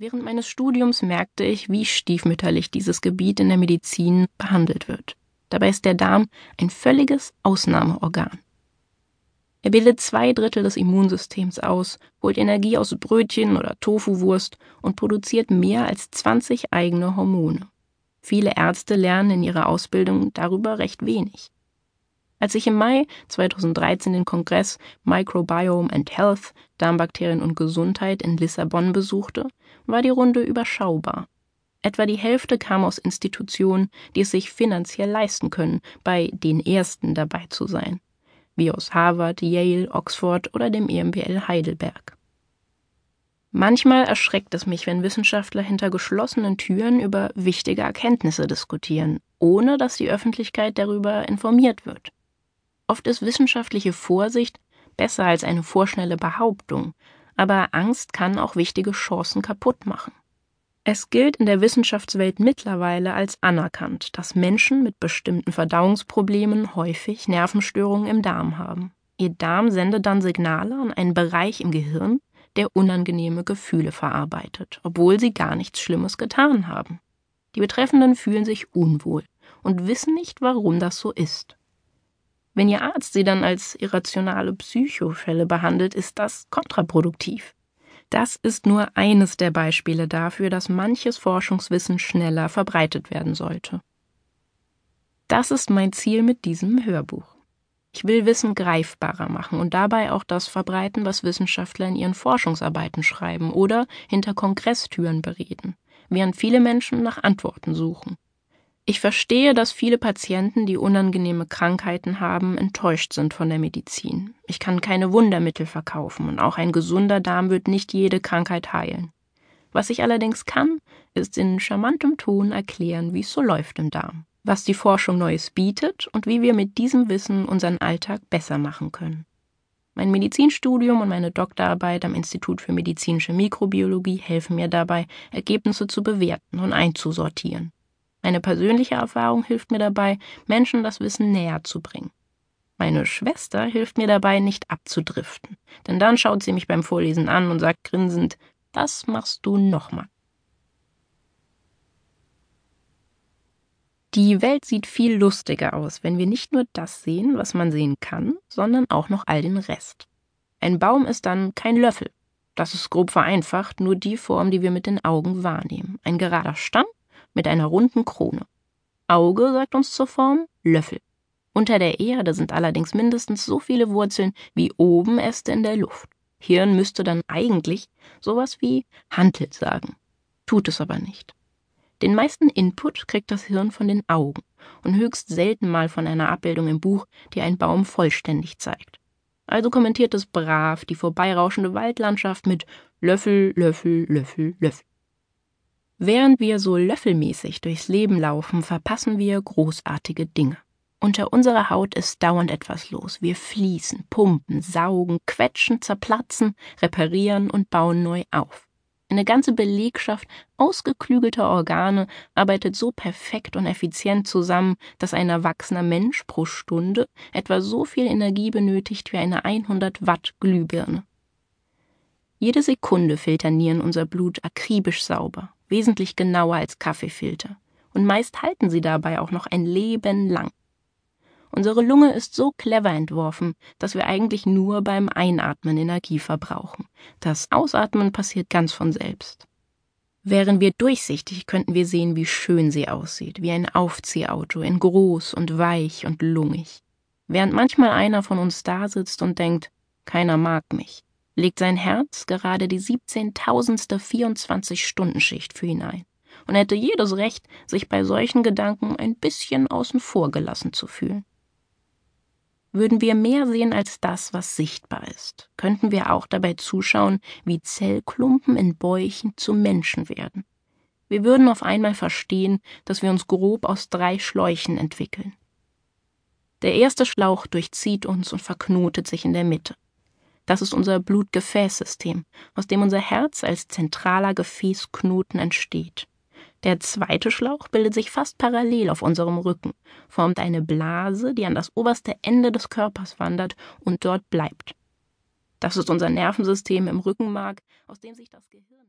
Während meines Studiums merkte ich, wie stiefmütterlich dieses Gebiet in der Medizin behandelt wird. Dabei ist der Darm ein völliges Ausnahmeorgan. Er bildet zwei Drittel des Immunsystems aus, holt Energie aus Brötchen oder Tofuwurst und produziert mehr als 20 eigene Hormone. Viele Ärzte lernen in ihrer Ausbildung darüber recht wenig. Als ich im Mai 2013 den Kongress Microbiome and Health Darmbakterien und Gesundheit in Lissabon besuchte, war die Runde überschaubar. Etwa die Hälfte kam aus Institutionen, die es sich finanziell leisten können, bei den ersten dabei zu sein, wie aus Harvard, Yale, Oxford oder dem EMBL Heidelberg. Manchmal erschreckt es mich, wenn Wissenschaftler hinter geschlossenen Türen über wichtige Erkenntnisse diskutieren, ohne dass die Öffentlichkeit darüber informiert wird. Oft ist wissenschaftliche Vorsicht besser als eine vorschnelle Behauptung, aber Angst kann auch wichtige Chancen kaputt machen. Es gilt in der Wissenschaftswelt mittlerweile als anerkannt, dass Menschen mit bestimmten Verdauungsproblemen häufig Nervenstörungen im Darm haben. Ihr Darm sendet dann Signale an einen Bereich im Gehirn, der unangenehme Gefühle verarbeitet, obwohl sie gar nichts Schlimmes getan haben. Die Betreffenden fühlen sich unwohl und wissen nicht, warum das so ist. Wenn Ihr Arzt Sie dann als irrationale Psychofälle behandelt, ist das kontraproduktiv. Das ist nur eines der Beispiele dafür, dass manches Forschungswissen schneller verbreitet werden sollte. Das ist mein Ziel mit diesem Hörbuch. Ich will Wissen greifbarer machen und dabei auch das verbreiten, was Wissenschaftler in ihren Forschungsarbeiten schreiben oder hinter Kongresstüren bereden, während viele Menschen nach Antworten suchen. Ich verstehe, dass viele Patienten, die unangenehme Krankheiten haben, enttäuscht sind von der Medizin. Ich kann keine Wundermittel verkaufen und auch ein gesunder Darm wird nicht jede Krankheit heilen. Was ich allerdings kann, ist in charmantem Ton erklären, wie es so läuft im Darm, was die Forschung Neues bietet und wie wir mit diesem Wissen unseren Alltag besser machen können. Mein Medizinstudium und meine Doktorarbeit am Institut für medizinische Mikrobiologie helfen mir dabei, Ergebnisse zu bewerten und einzusortieren. Eine persönliche Erfahrung hilft mir dabei, Menschen das Wissen näher zu bringen. Meine Schwester hilft mir dabei, nicht abzudriften, denn dann schaut sie mich beim Vorlesen an und sagt grinsend, das machst du nochmal. Die Welt sieht viel lustiger aus, wenn wir nicht nur das sehen, was man sehen kann, sondern auch noch all den Rest. Ein Baum ist dann kein Löffel. Das ist grob vereinfacht, nur die Form, die wir mit den Augen wahrnehmen. Ein gerader Stamm mit einer runden Krone. Auge sagt uns zur Form Löffel. Unter der Erde sind allerdings mindestens so viele Wurzeln wie oben Äste in der Luft. Hirn müsste dann eigentlich sowas wie Hantel sagen. Tut es aber nicht. Den meisten Input kriegt das Hirn von den Augen und höchst selten mal von einer Abbildung im Buch, die einen Baum vollständig zeigt. Also kommentiert es brav die vorbeirauschende Waldlandschaft mit Löffel, Löffel, Löffel, Löffel. Während wir so löffelmäßig durchs Leben laufen, verpassen wir großartige Dinge. Unter unserer Haut ist dauernd etwas los. Wir fließen, pumpen, saugen, quetschen, zerplatzen, reparieren und bauen neu auf. Eine ganze Belegschaft ausgeklügelter Organe arbeitet so perfekt und effizient zusammen, dass ein erwachsener Mensch pro Stunde etwa so viel Energie benötigt wie eine 100 Watt Glühbirne. Jede Sekunde filtern Nieren unser Blut akribisch sauber wesentlich genauer als Kaffeefilter. Und meist halten sie dabei auch noch ein Leben lang. Unsere Lunge ist so clever entworfen, dass wir eigentlich nur beim Einatmen Energie verbrauchen. Das Ausatmen passiert ganz von selbst. Wären wir durchsichtig, könnten wir sehen, wie schön sie aussieht, wie ein Aufziehauto, in groß und weich und lungig. Während manchmal einer von uns da sitzt und denkt, keiner mag mich, legt sein Herz gerade die 17.000. 24-Stunden-Schicht für ihn ein und hätte jedes Recht, sich bei solchen Gedanken ein bisschen außen vor gelassen zu fühlen. Würden wir mehr sehen als das, was sichtbar ist, könnten wir auch dabei zuschauen, wie Zellklumpen in Bäuchen zu Menschen werden. Wir würden auf einmal verstehen, dass wir uns grob aus drei Schläuchen entwickeln. Der erste Schlauch durchzieht uns und verknotet sich in der Mitte. Das ist unser Blutgefäßsystem, aus dem unser Herz als zentraler Gefäßknoten entsteht. Der zweite Schlauch bildet sich fast parallel auf unserem Rücken, formt eine Blase, die an das oberste Ende des Körpers wandert und dort bleibt. Das ist unser Nervensystem im Rückenmark, aus dem sich das Gehirn